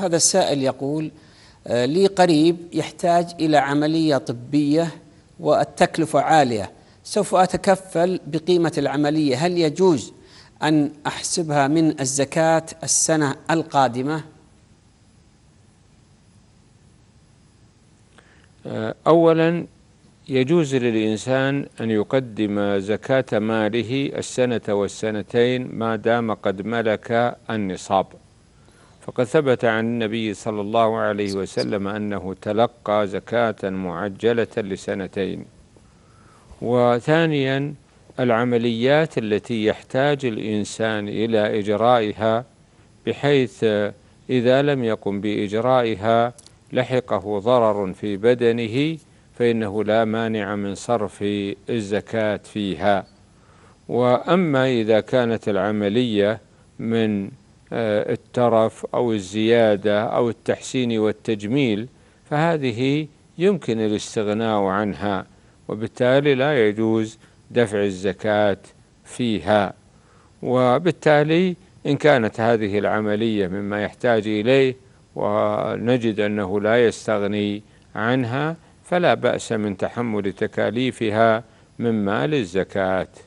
هذا السائل يقول آه، لي قريب يحتاج إلى عملية طبية والتكلفة عالية سوف أتكفل بقيمة العملية هل يجوز أن أحسبها من الزكاة السنة القادمة آه، أولا يجوز للإنسان أن يقدم زكاة ماله السنة والسنتين ما دام قد ملك النصاب فقد ثبت عن النبي صلى الله عليه وسلم أنه تلقى زكاة معجلة لسنتين وثانيا العمليات التي يحتاج الإنسان إلى إجرائها بحيث إذا لم يقم بإجرائها لحقه ضرر في بدنه فإنه لا مانع من صرف الزكاة فيها وأما إذا كانت العملية من آه، الترف أو الزيادة أو التحسين والتجميل فهذه يمكن الاستغناء عنها وبالتالي لا يجوز دفع الزكاة فيها وبالتالي إن كانت هذه العملية مما يحتاج إليه ونجد أنه لا يستغني عنها فلا بأس من تحمل تكاليفها من مال الزكاة